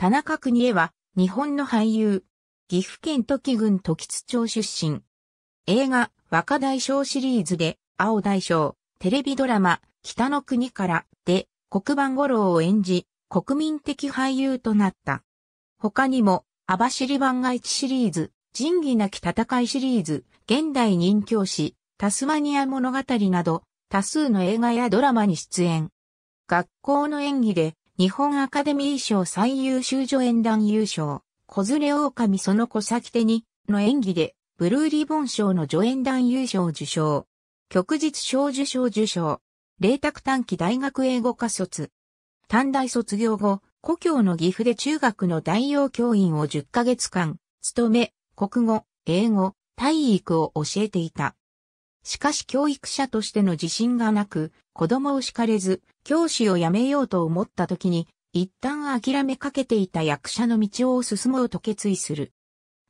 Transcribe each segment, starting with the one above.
田中邦衛は、日本の俳優。岐阜県土岐郡土津町出身。映画、若大将シリーズで、青大将、テレビドラマ、北の国からで、黒板五郎を演じ、国民的俳優となった。他にも、網走番外地シリーズ、仁義なき戦いシリーズ、現代任教師、タスマニア物語など、多数の映画やドラマに出演。学校の演技で、日本アカデミー賞最優秀助演男優賞、子連れ狼その子先手に、の演技で、ブルーリボン賞の助演男優賞受賞。旭日賞受賞受賞。麗卓短期大学英語科卒。短大卒業後、故郷の岐阜で中学の代用教員を10ヶ月間、務め、国語、英語、体育を教えていた。しかし教育者としての自信がなく、子供を叱れず、教師を辞めようと思った時に、一旦諦めかけていた役者の道を進もうと決意する。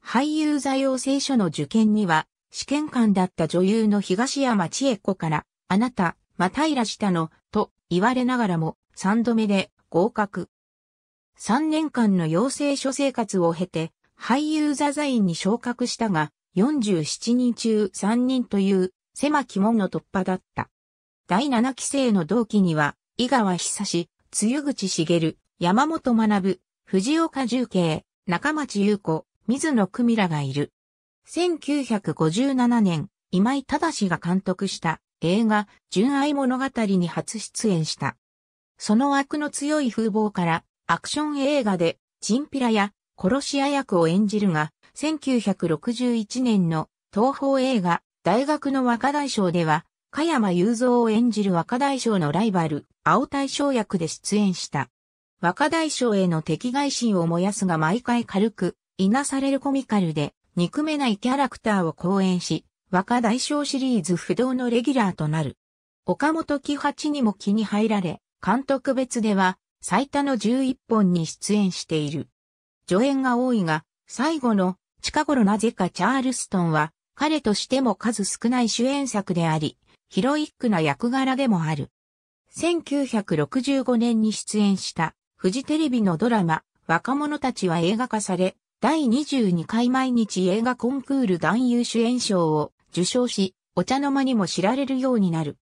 俳優座養成所の受験には、試験官だった女優の東山千恵子から、あなた、またいらしたの、と言われながらも、三度目で合格。三年間の養成所生活を経て、俳優座座員に昇格したが、47人中3人という狭き門の突破だった。第七期生の同期には、井川久志、露口茂、山本学、藤岡重慶、中町優子、水野久美らがいる。1957年、今井正が監督した映画、純愛物語に初出演した。その悪の強い風貌から、アクション映画で、チンピラや殺し屋役を演じるが、1961年の東宝映画、大学の若大将では、加山雄三を演じる若大将のライバル、青大将役で出演した。若大将への敵外心を燃やすが毎回軽く、いなされるコミカルで、憎めないキャラクターを講演し、若大将シリーズ不動のレギュラーとなる。岡本喜八にも気に入られ、監督別では最多の11本に出演している。助演が多いが、最後の近頃なぜかチャールストンは彼としても数少ない主演作であり、ヒロイックな役柄でもある。1965年に出演したフジテレビのドラマ若者たちは映画化され、第22回毎日映画コンクール男優主演賞を受賞し、お茶の間にも知られるようになる。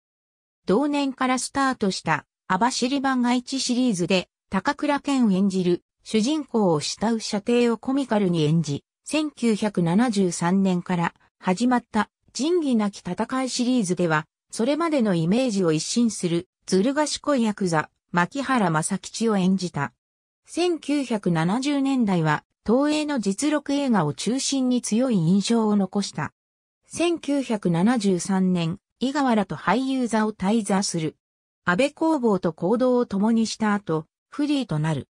同年からスタートしたシリ番外地シリーズで高倉健演じる主人公を慕う射程をコミカルに演じ、1973年から始まった仁義なき戦いシリーズではそれまでのイメージを一新する、ずる賢いヤクザ、牧原正吉を演じた。1970年代は、東映の実録映画を中心に強い印象を残した。1973年、井川らと俳優座を退座する。安倍工房と行動を共にした後、フリーとなる。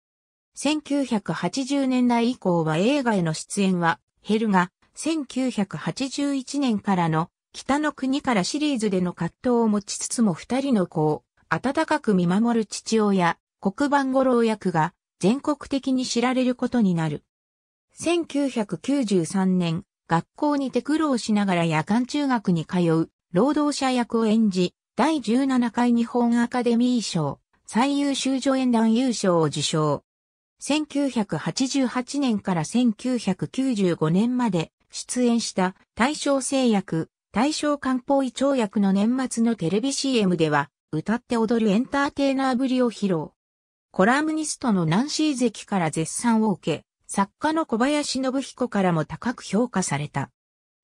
1980年代以降は映画への出演は減るが、1981年からの北の国からシリーズでの葛藤を持ちつつも二人の子を温かく見守る父親、黒板五郎役が全国的に知られることになる。1993年、学校にて苦労しながら夜間中学に通う労働者役を演じ、第17回日本アカデミー賞最優秀助演団優勝を受賞。1988年から1995年まで出演した大正製薬大正漢方医長薬の年末のテレビ CM では、歌って踊るエンターテイナーぶりを披露。コラムニストのナンシー関から絶賛を受け、作家の小林信彦からも高く評価された。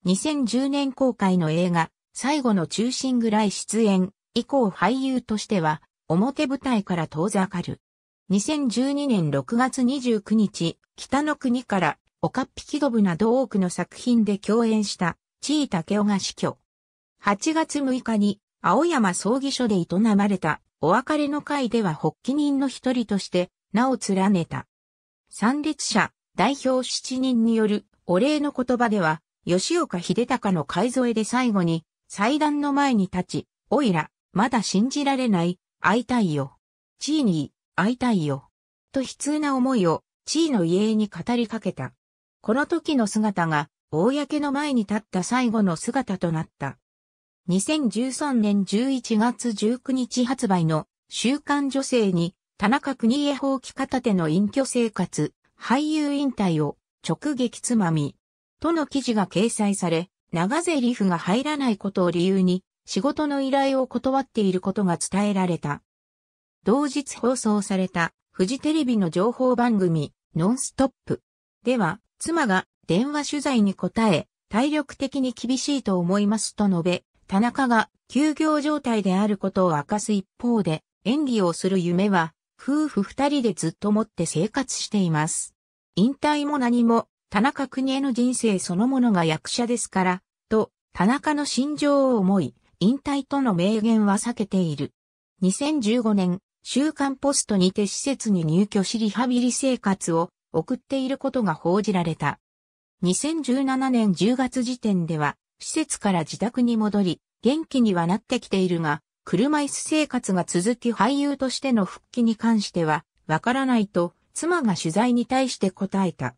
2010年公開の映画、最後の中心ぐらい出演、以降俳優としては、表舞台から遠ざかる。2012年6月29日、北の国から、おかっぴきどぶなど多くの作品で共演した地位竹雄が死去。8月6日に青山葬儀所で営まれたお別れの会では発起人の一人として名を連ねた。参列者代表7人によるお礼の言葉では、吉岡秀隆の会添えで最後に祭壇の前に立ち、おいら、まだ信じられない、会いたいよ。地位に会いたいよ。と悲痛な思いを地位の遺影に語りかけた。この時の姿が公の前に立った最後の姿となった。2013年11月19日発売の週刊女性に田中邦家放棄片手の隠居生活、俳優引退を直撃つまみ、との記事が掲載され、長ゼリフが入らないことを理由に仕事の依頼を断っていることが伝えられた。同日放送されたフジテレビの情報番組ノンストップでは妻が電話取材に答え、体力的に厳しいと思いますと述べ、田中が休業状態であることを明かす一方で、演技をする夢は、夫婦二人でずっと持って生活しています。引退も何も、田中邦衛の人生そのものが役者ですから、と、田中の心情を思い、引退との明言は避けている。2015年、週刊ポストにて施設に入居しリハビリ生活を送っていることが報じられた。2017年10月時点では、施設から自宅に戻り、元気にはなってきているが、車椅子生活が続き俳優としての復帰に関しては、わからないと、妻が取材に対して答えた。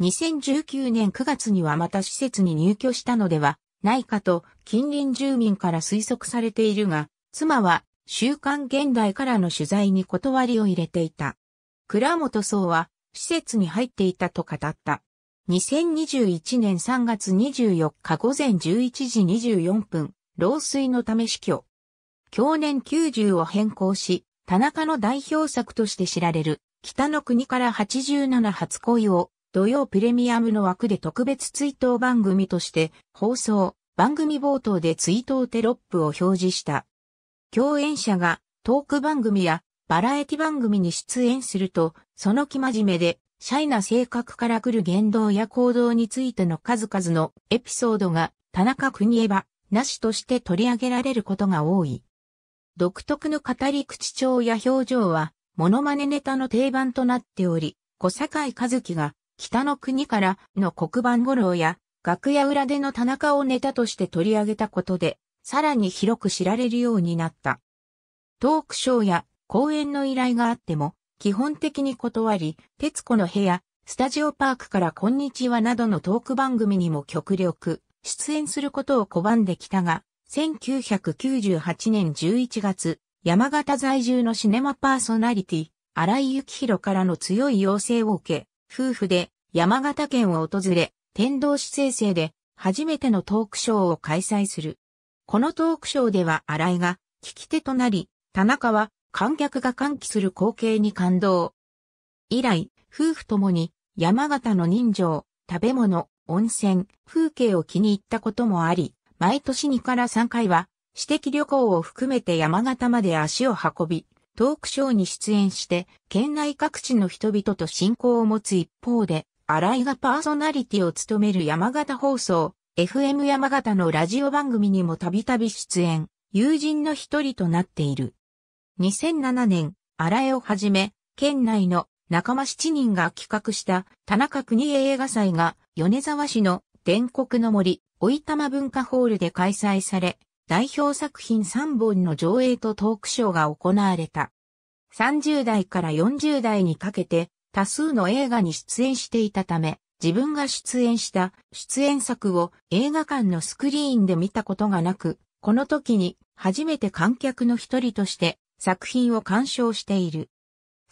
2019年9月にはまた施設に入居したのではないかと近隣住民から推測されているが、妻は週刊現代からの取材に断りを入れていた。倉本壮は施設に入っていたと語った。2021年3月24日午前11時24分、老衰のため死去。去年90を変更し、田中の代表作として知られる、北の国から87初恋を、土曜プレミアムの枠で特別追悼番組として放送、番組冒頭で追悼テロップを表示した。共演者がトーク番組やバラエティ番組に出演すると、その生真面目でシャイな性格から来る言動や行動についての数々のエピソードが田中邦衛はなしとして取り上げられることが多い。独特の語り口調や表情はモノマネネタの定番となっており、小坂井和樹が北の国からの黒板五郎や楽屋裏での田中をネタとして取り上げたことで、さらに広く知られるようになった。トークショーや講演の依頼があっても、基本的に断り、徹子の部屋、スタジオパークからこんにちはなどのトーク番組にも極力、出演することを拒んできたが、1998年11月、山形在住のシネマパーソナリティ、荒井幸宏からの強い要請を受け、夫婦で山形県を訪れ、天童市生成で初めてのトークショーを開催する。このトークショーでは荒井が聞き手となり、田中は観客が歓喜する光景に感動。以来、夫婦ともに山形の人情、食べ物、温泉、風景を気に入ったこともあり、毎年2から3回は、私的旅行を含めて山形まで足を運び、トークショーに出演して、県内各地の人々と親交を持つ一方で、新井がパーソナリティを務める山形放送、FM 山形のラジオ番組にもたびたび出演、友人の一人となっている。2007年、荒江をはじめ、県内の仲間7人が企画した田中国江映画祭が米沢市の伝国の森、追いたま文化ホールで開催され、代表作品3本の上映とトークショーが行われた。30代から40代にかけて多数の映画に出演していたため、自分が出演した出演作を映画館のスクリーンで見たことがなく、この時に初めて観客の一人として作品を鑑賞している。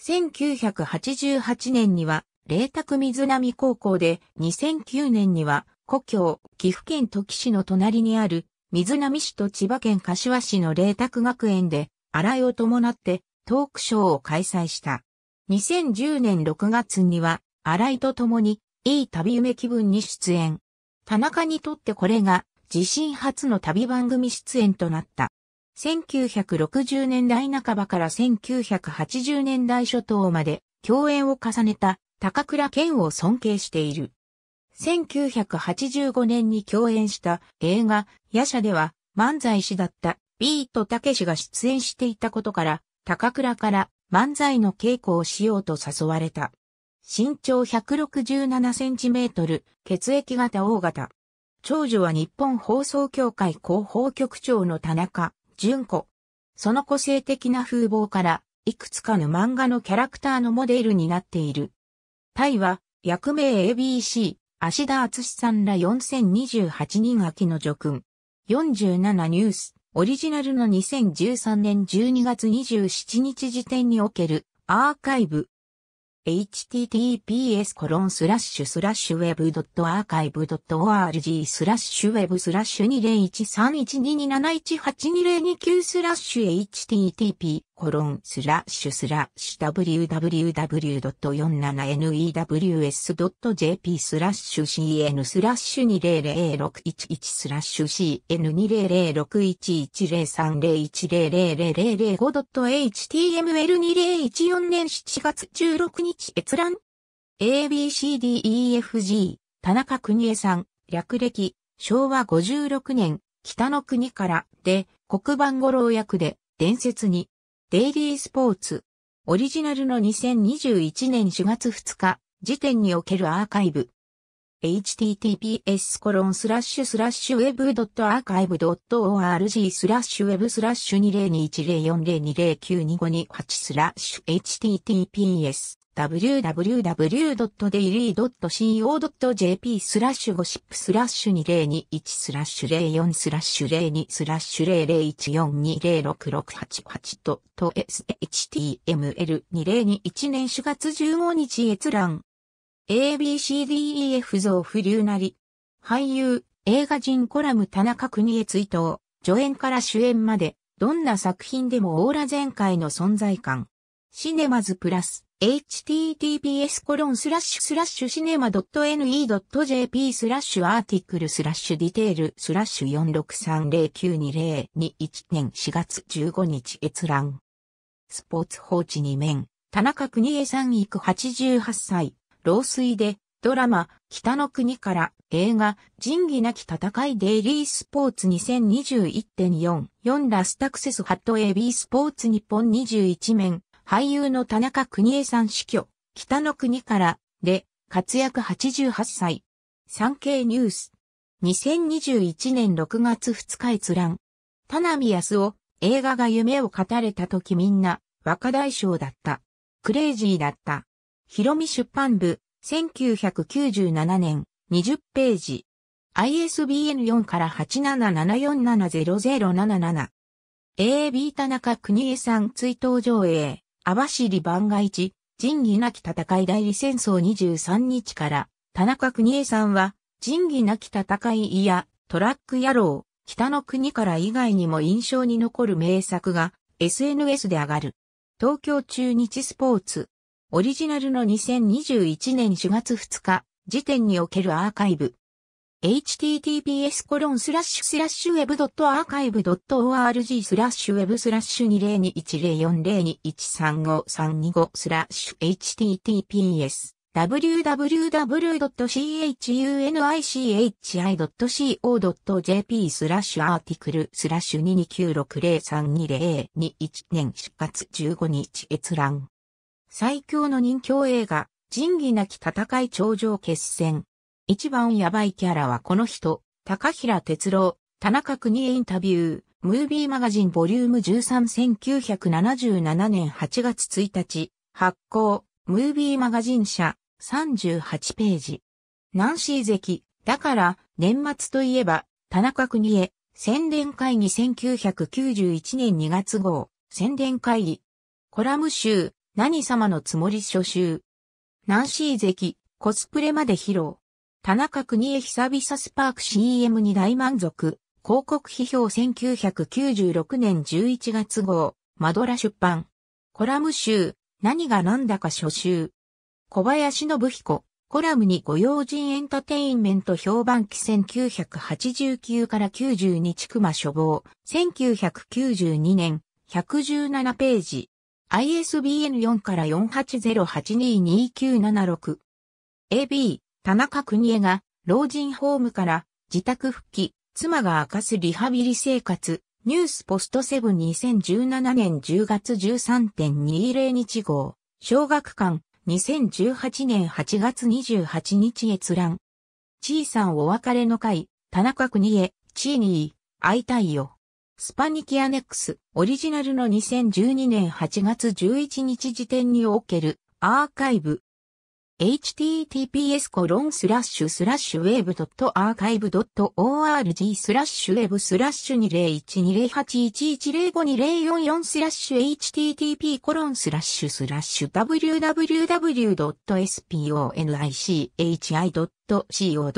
1988年には、霊卓水波高校で、2009年には、故郷、岐阜県土岐市の隣にある、水波市と千葉県柏市の霊卓学園で、荒井を伴ってトークショーを開催した。2010年6月には、荒井と共に、いい旅夢気分に出演。田中にとってこれが、自身初の旅番組出演となった。1960年代半ばから1980年代初頭まで共演を重ねた高倉健を尊敬している。1985年に共演した映画、夜叉では漫才師だったビートたけしが出演していたことから、高倉から漫才の稽古をしようと誘われた。身長167センチメートル、血液型 O 型。長女は日本放送協会広報局長の田中純子。その個性的な風貌から、いくつかの漫画のキャラクターのモデルになっている。タイは、役名 ABC、芦田厚さんら4028人秋の助君。47ニュース、オリジナルの2013年12月27日時点におけるアーカイブ、https コロンスラッシュスラッシュウェブドットアーカイブドット org スラッシュウェブスラッシュ201312718202スラッシュ http コロンスラッシュスラッシュ www.47news.jp スラッシュ cn スラッシュ200611スラッシュ cn20061103010005.html2014 年7月16日閲覧 ABCDEFG 田中邦衛さん略歴昭和56年北の国からで黒板五郎役で伝説にデイリースポーツ。オリジナルの2021年4月2日時点におけるアーカイブ。https w e b a r c h i v e org スラッシュウェブスラッシュ20210402092528スラッシュ https www.daily.co.jp スラッシュゴシップスラッシュ2021スラッシュ04スラッシュ02スラッシュ001420668とと shtml2021 年4月15日閲覧 ABCDEF 像不流なり俳優映画人コラム田中邦衛追悼助演から主演までどんな作品でもオーラ全開の存在感シネマズプラス https コロンスラッシュスラッシュシネマ .ne.jp スラッシュアーティクルスラッシュディテールスラッシュ463092021年4月15日閲覧。スポーツ報知2面、田中邦衛さん行く88歳、老衰で、ドラマ、北の国から映画、仁義なき戦いデイリースポーツ2021.4、4ラスタクセスハット AB スポーツ日本21面、俳優の田中邦衛さん死去、北の国からで活躍88歳。産経ニュース。2021年6月2日閲覧。田波康夫、映画が夢を語れた時みんな若大将だった。クレイジーだった。広見出版部、1997年、20ページ。ISBN4 から877470077。AB 田中邦衛さん追悼上映。網走番外地、仁義なき戦い代理戦争23日から、田中邦衛さんは、仁義なき戦いや、トラック野郎、北の国から以外にも印象に残る名作が、SNS で上がる。東京中日スポーツ。オリジナルの2021年4月2日時点におけるアーカイブ。https コロンスラッシュスラッシュウェブドットアーカイブドット org スラッシュウェブスラッシュ202104013535スラッシュ https www.chunichi.co.jp スラッシュアーティクルスラッシュ229603202年出発15日閲覧最強の人気映画仁義なき戦い頂上決戦一番やばいキャラはこの人、高平哲郎、田中邦へインタビュー、ムービーマガジンボリューム131977年8月1日、発行、ムービーマガジン社、38ページ。ナンシー関、だから、年末といえば、田中邦へ、宣伝会議1991年2月号、宣伝会議。コラム集、何様のつもり初集。ナンシー関、コスプレまで披露。田中邦へ久々スパーク CM に大満足。広告批評1996年11月号、マドラ出版。コラム集、何が何だか初集。小林信彦、コラムにご用心エンターテインメント評判期1989から92地区間処方、1992年、117ページ。ISBN4 から48082297 6 AB 田中邦衛が老人ホームから自宅復帰、妻が明かすリハビリ生活、ニュースポストセブン2017年10月13.20日号、小学館、2018年8月28日閲覧。チーさんお別れの会、田中邦衛、チーニー、会いたいよ。スパニキアネックス、オリジナルの2012年8月11日時点におけるアーカイブ、https コロンスラッシュスラッシュウェブドットアーカイブドット org スラッシュウェブスラッシュ2012081105044スラッシュ http コロンスラッシュスラッシュ www.sponichi.com r c o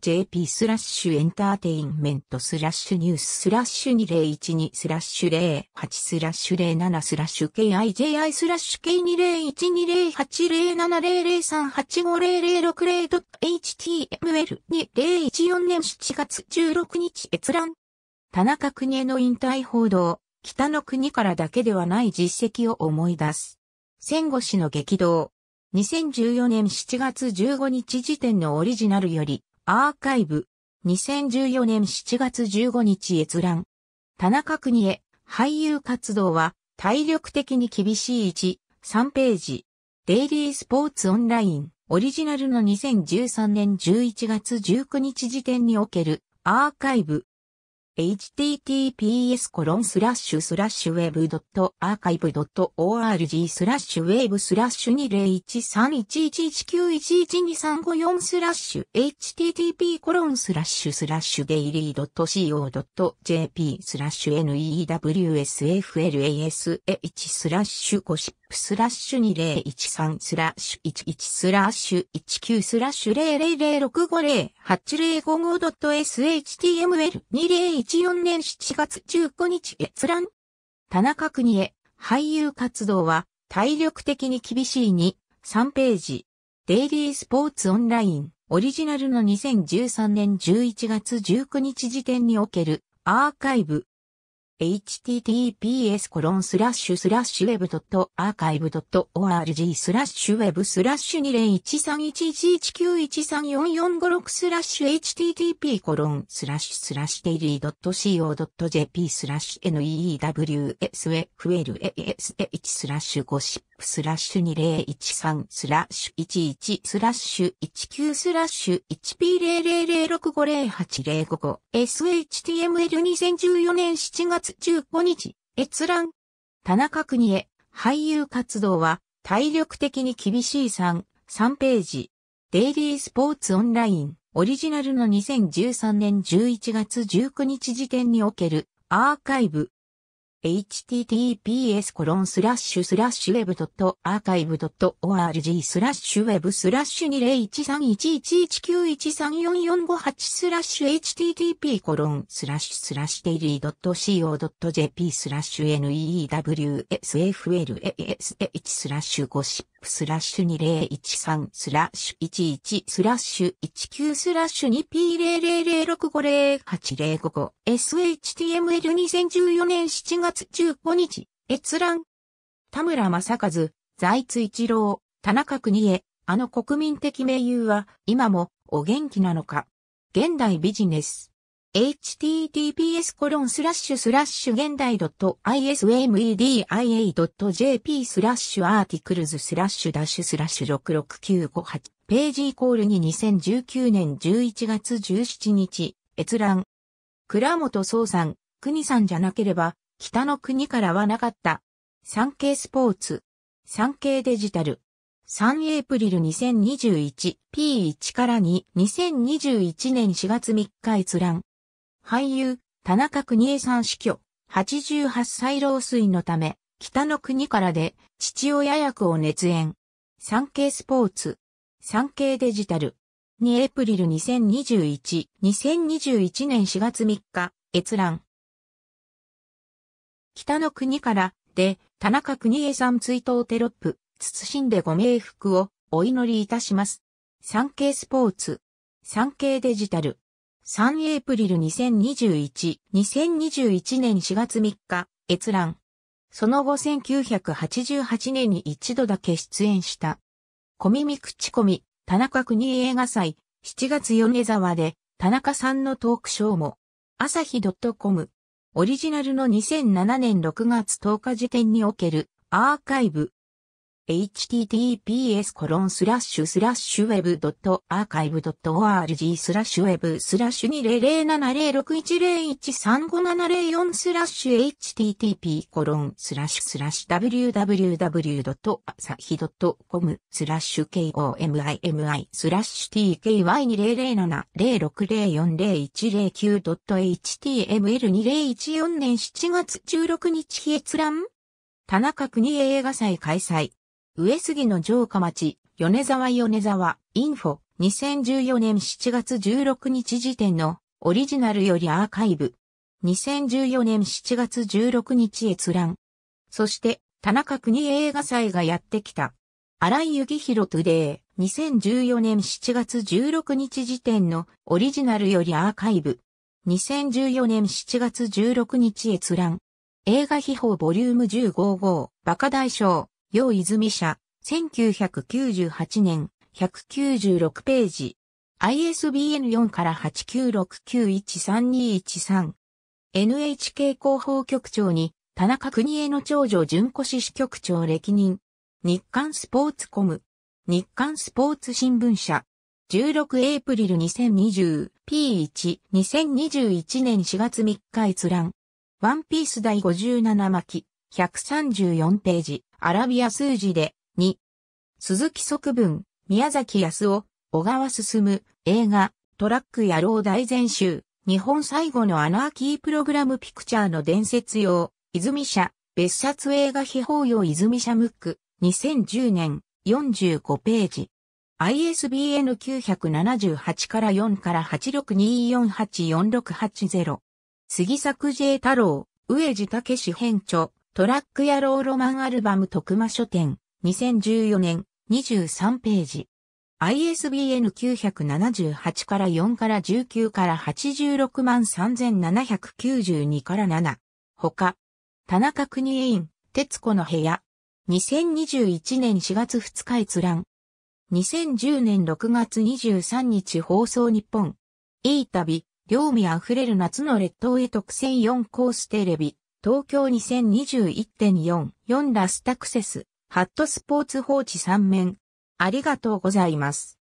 j p スラッシュエンターテインメントスラッシュニューススラッシュ2012スラッシュ08スラッシュ07スラッシュ KIJI スラッシュ K20128070385006.html2014 0 0 0年7月16日閲覧。田中邦への引退報道、北の国からだけではない実績を思い出す。戦後史の激動、2014年7月15日時点のオリジナルより、アーカイブ。2014年7月15日閲覧。田中邦へ、俳優活動は、体力的に厳しい1、3ページ。デイリースポーツオンライン、オリジナルの2013年11月19日時点における、アーカイブ。https コロンスラッシュスラッシュウェブドットアーカイブドット org スラッシュウェブスラッシュ20131119112354スラッシュ http コロンスラッシュスラッシュデイリー .co.jp スラッシュ n e w s f l a s h スラッシュゴシッププスラッシュ2013スラッシュ11スラッシュ19スラッシュ 000650805.shtml2014 年7月15日閲覧。田中国へ、俳優活動は体力的に厳しいに3ページ。デイリースポーツオンライン、オリジナルの2013年11月19日時点におけるアーカイブ、https コロンスラッシュスラッシュ web.archive.org スラッシュ web スラッシュ20131119134456スラッシュ http コロンスラッシュスラッシュデイリー .co.jp スラッシュ neewsflsh スラッシュゴシップスラッシュ2013スラッシュ11スラッシュ19スラッシュ 1p000650805 SHTML2014 年7月15日、閲覧。田中邦衛、俳優活動は、体力的に厳しい3、3ページ。デイリースポーツオンライン、オリジナルの2013年11月19日時点における、アーカイブ、https コロンスラッシュスラッシュウェブドットアーカイブドット org スラッシュウェブスラッシュ20131119134458スラッシュ http コロンスラッシュスラッシュデイリードット co.jp スラッシュ neewsflashh スラッシュゴシッププスラッシュ2013スラッシュ11スラッシュ19スラッシュ 2P000650805 SHTML2014 年7月15日閲覧田村正和財津一郎田中邦へ、あの国民的名優は今もお元気なのか現代ビジネス https コロンスラッシュスラッシュ現代ドット .ismedia.jp スラッシュアーティクルズスラッシュダッシュスラッシュ66958ページイコールに2019年11月17日閲覧倉本総さん、国さんじゃなければ北の国からはなかった産経スポーツ産経デジタル3エイプリル 2021P1 から2 2021年4月3日閲覧俳優、田中邦恵さん死去、88歳老衰のため、北の国からで父親役を熱演。産経スポーツ。産経デジタル。2エプリル2021、2021年4月3日、閲覧。北の国からで、田中邦恵さん追悼テロップ、謹んでご冥福をお祈りいたします。産経スポーツ。産経デジタル。3エプリル2021、2021年4月3日、閲覧。その後1988年に一度だけ出演した。コミミクチコミ、田中国映画祭、7月米沢で、田中さんのトークショーも、朝日 .com、オリジナルの2007年6月10日時点におけるアーカイブ、https コロンスラッシュスラッシュウェブドットアーカイブドット org スラッシュウェブスラッシュ20070610135704スラッシュ http コロンスラッシュスラッシュ www ドットアサドットコムスラッシュ komimi スラッシュ tky200706040109 ドット html2014 年7月16日日閲覧田中国映画祭開催上杉の城下町、米沢米沢、インフォ、2014年7月16日時点のオリジナルよりアーカイブ。2014年7月16日閲覧。そして、田中国映画祭がやってきた。荒井幸宏トゥデイ、2014年7月16日時点のオリジナルよりアーカイブ。2014年7月16日閲覧。映画秘宝ボリューム1 5号バカ大賞、陽泉社、1998年、196ページ。ISBN4 から8 9 6 9 1 3 2 1 3 NHK 広報局長に、田中邦衛の長女純子氏支局長歴任。日刊スポーツコム。日刊スポーツ新聞社。16エイプリル 2020P1-2021 年4月3日閲覧。ワンピース第57巻、134ページ。アラビア数字で、2。鈴木側文、宮崎康夫、小川進、映画、トラック野郎大全集、日本最後のアナーキープログラムピクチャーの伝説用、泉社、別冊映画秘宝用泉社ムック、2010年、45ページ。ISBN 978から4から862484680。杉作 J 太郎、上地武史編著。トラック野郎ロマンアルバム徳間書店、2014年、23ページ。ISBN 978から4から19から86万3792から7。他、田中邦委員、徹子の部屋。2021年4月2日閲覧。2010年6月23日放送日本。いい旅、両味あふれる夏の列島へ特選4コーステレビ。東京2021.4、4ラスタクセス、ハットスポーツ放置3面。ありがとうございます。